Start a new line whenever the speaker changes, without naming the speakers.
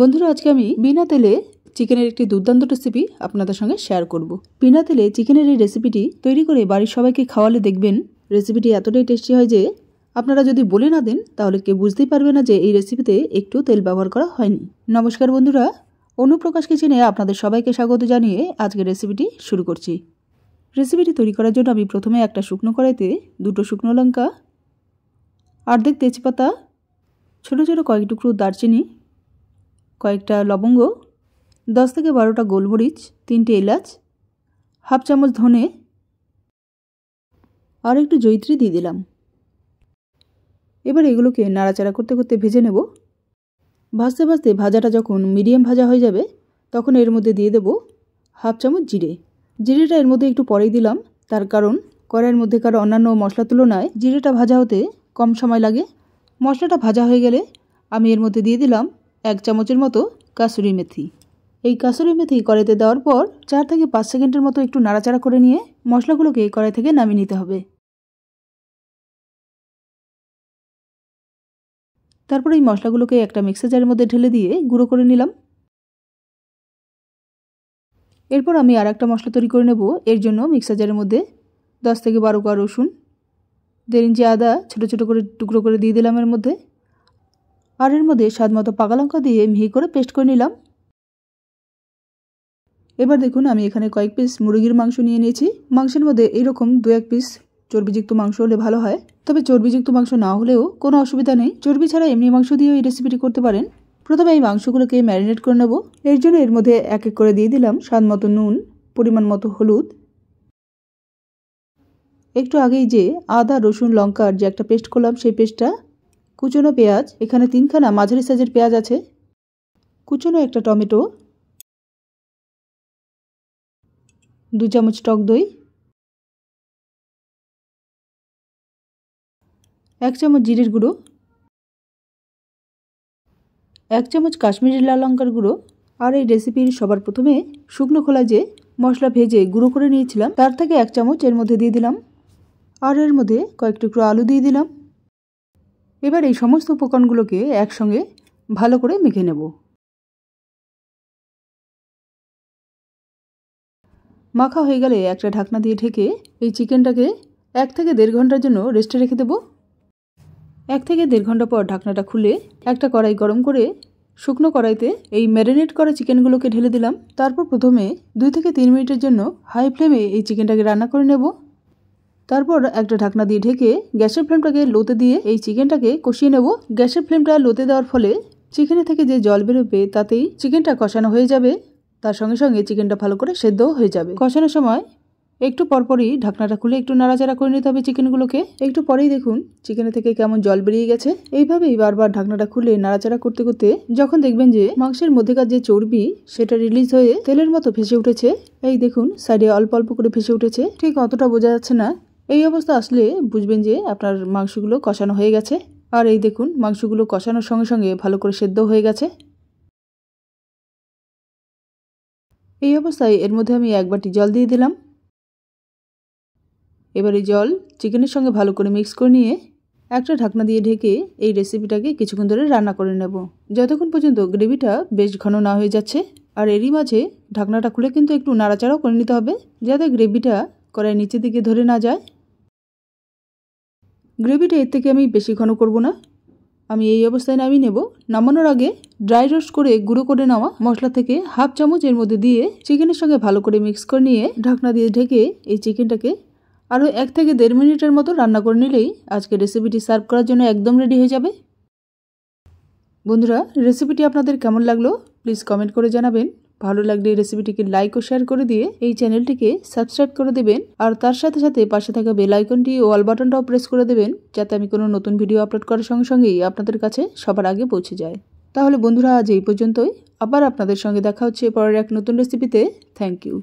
বন্ধুরা আজকে আমি বিনা তেলে চিকেনের একটি দুর্দান্ত রেসিপি আপনাদের সঙ্গে শেয়ার করব। বিনা তেলে চিকেনের এই রেসিপিটি তৈরি করে বাড়ির সবাইকে খাওয়ালে দেখবেন রেসিপিটি এতটাই টেস্টি হয় যে আপনারা যদি বলে না দেন তাহলে কেউ বুঝতেই পারবে না যে এই রেসিপিতে একটু তেল ব্যবহার করা হয়নি নমস্কার বন্ধুরা অনুপ্রকাশ কিচেনে আপনাদের সবাইকে স্বাগত জানিয়ে আজকে রেসিপিটি শুরু করছি রেসিপিটি তৈরি করার জন্য আমি প্রথমে একটা শুকনো কড়াইতে দুটো শুকনো লঙ্কা অর্ধেক তেজপাতা ছোটো ছোটো কয়েক টুকরো দারচিনি কয়েকটা লবঙ্গ দশ থেকে বারোটা গোলমরিচ তিনটে এলাচ হাফ চামচ ধনে আর একটু জৈত্রী দিয়ে দিলাম এবার এগুলোকে নাড়াচাড়া করতে করতে ভেজে নেব ভাজতে ভাজতে ভাজাটা যখন মিডিয়াম ভাজা হয়ে যাবে তখন এর মধ্যে দিয়ে দেব হাফ চামচ জিরে জিরেটা এর মধ্যে একটু পরেই দিলাম তার কারণ কড়াইয়ের মধ্যে কারো অন্যান্য মশলা তুলনায় জিরেটা ভাজা হতে কম সময় লাগে মশলাটা ভাজা হয়ে গেলে আমি এর মধ্যে দিয়ে দিলাম এক চামচের মতো কাসুরি মেথি এই কাসুরি মেথি কড়াইতে দেওয়ার পর চার থেকে পাঁচ সেকেন্ডের মতো একটু নাড়াচাড়া করে নিয়ে মশলাগুলোকে কড়াই থেকে নামিয়ে নিতে হবে
তারপর এই মশলাগুলোকে একটা মিক্সার জারের মধ্যে ঢেলে দিয়ে
গুঁড়ো করে নিলাম এরপর আমি আর একটা মশলা তৈরি করে নেব এর জন্য মিক্সার জারের মধ্যে দশ থেকে বারো কোয়া রসুন দেড় ইঞ্চি আদা ছোটো ছোটো করে টুকরো করে দিয়ে দিলাম এর মধ্যে আর এর মধ্যে স্বাদমতো লঙ্কা দিয়ে মিহি করে পেস্ট করে নিলাম এবার দেখুন আমি এখানে কয়েক পিস মুরগির মাংস নিয়ে নিয়েছি মাংসের মধ্যে এরকম দু এক পিস চর্বিযুক্ত মাংস হলে ভালো হয় তবে চর্বিযুক্ত মাংস না হলেও কোনো অসুবিধা নেই চর্বি ছাড়া এমনি মাংস দিয়েও এই রেসিপিটি করতে পারেন প্রথমে এই মাংসগুলোকে ম্যারিনেট করে নেব এর জন্য এর মধ্যে এক এক করে দিয়ে দিলাম স্বাদ মতো নুন পরিমাণ মতো হলুদ একটু আগেই যে আদা রসুন লঙ্কার যে একটা পেস্ট করলাম সেই পেস্টটা কুচনো পেঁয়াজ এখানে তিনখানা মাঝারি সাইজের পেঁয়াজ আছে কুচনো একটা টমেটো
দু চামচ টক দই
এক চামচ জিরের গুঁড়ো এক চামচ কাশ্মীরি লাল লঙ্কার গুঁড়ো আর এই রেসিপির সবার প্রথমে শুকনো খোলা যে মশলা ভেজে গুঁড়ো করে নিয়েছিলাম তার থেকে এক চামচ এর মধ্যে দিয়ে দিলাম আর এর মধ্যে কয়েক টুকরো আলু দিয়ে দিলাম এবার এই সমস্ত উপকরণগুলোকে একসঙ্গে ভালো করে মেখে নেব মাখা হয়ে গেলে একটা ঢাকনা দিয়ে ঢেকে এই চিকেনটাকে এক থেকে দেড় ঘন্টার জন্য রেস্টে রেখে দেব এক থেকে দেড় ঘন্টা পর ঢাকনাটা খুলে একটা কড়াই গরম করে শুকনো কড়াইতে এই ম্যারিনেট করা চিকেনগুলোকে ঢেলে দিলাম তারপর প্রথমে দুই থেকে তিন মিনিটের জন্য হাই ফ্লেমে এই চিকেনটাকে রান্না করে নেব তারপর একটা ঢাকনা দিয়ে ঢেকে গ্যাসের ফ্লেমটাকে লোতে দিয়ে এই চিকেনটাকে কষিয়ে নেব গ্যাসের ফ্লেমটা লোতে দেওয়ার ফলে চিকেনে থেকে যে জল বেরোবে তাতেই চিকেনটা কষানো হয়ে যাবে তার সঙ্গে সঙ্গে চিকেনটা ভালো করে সেদ্ধও হয়ে যাবে কষানোর সময় একটু পরপরই ঢাকনাটা খুলে একটু নাড়াচাড়া করে নিতে হবে চিকেনগুলোকে একটু পরেই দেখুন চিকেনে থেকে কেমন জল বেরিয়ে গেছে এইভাবেই বারবার ঢাকনাটা খুলে নাড়াচাড়া করতে করতে যখন দেখবেন যে মাংসের মধ্যেকার যে চর্বি সেটা রিলিজ হয়ে তেলের মতো ভেসে উঠেছে এই দেখুন সাইডে অল্প অল্প করে ভেসে উঠেছে ঠিক অতটা বোঝা যাচ্ছে না এই অবস্থা আসলে বুঝবেন যে আপনার মাংসগুলো কষানো হয়ে গেছে আর এই দেখুন মাংসগুলো কষানোর সঙ্গে সঙ্গে ভালো করে সেদ্ধ হয়ে গেছে এই অবস্থায় এর মধ্যে আমি এক বাটি জল দিয়ে দিলাম এবারে জল চিকেনের সঙ্গে ভালো করে মিক্স করে নিয়ে একটা ঢাকনা দিয়ে ঢেকে এই রেসিপিটাকে কিছুক্ষণ ধরে রান্না করে নেব যতক্ষণ পর্যন্ত গ্রেভিটা বেশ ঘন না হয়ে যাচ্ছে আর এরই মাঝে ঢাকনাটা খুলে কিন্তু একটু নাড়াচাড়াও করে নিতে হবে যাতে গ্রেভিটা কড়াই নিচের দিকে ধরে না যায় গ্রেভিটা এর থেকে আমি বেশি ঘন করব না আমি এই অবস্থায় নামিয়ে নেব নামানোর আগে ড্রাই রোস্ট করে গুঁড়ো করে নেওয়া মশলা থেকে হাফ চামচ এর মধ্যে দিয়ে চিকেনের সঙ্গে ভালো করে মিক্স করে নিয়ে ঢাকনা দিয়ে ঢেকে এই চিকেনটাকে আরও এক থেকে দেড় মিনিটের মতো রান্না করে নিলেই আজকে রেসিপিটি সার্ভ করার জন্য একদম রেডি হয়ে যাবে বন্ধুরা রেসিপিটি আপনাদের কেমন লাগলো প্লিজ কমেন্ট করে জানাবেন ভালো লাগলে রেসিপিটিকে লাইক ও শেয়ার করে দিয়ে এই চ্যানেলটিকে সাবস্ক্রাইব করে দেবেন আর তার সাথে সাথে পাশে থাকা বেল আইকনটি ও অল বাটনটাও প্রেস করে দেবেন যাতে আমি কোনো নতুন ভিডিও আপলোড করার সঙ্গে সঙ্গেই আপনাদের কাছে সবার আগে পৌঁছে যায় তাহলে বন্ধুরা আজ এই পর্যন্তই আবার আপনাদের সঙ্গে দেখা হচ্ছে পরের এক নতুন রেসিপিতে থ্যাংক ইউ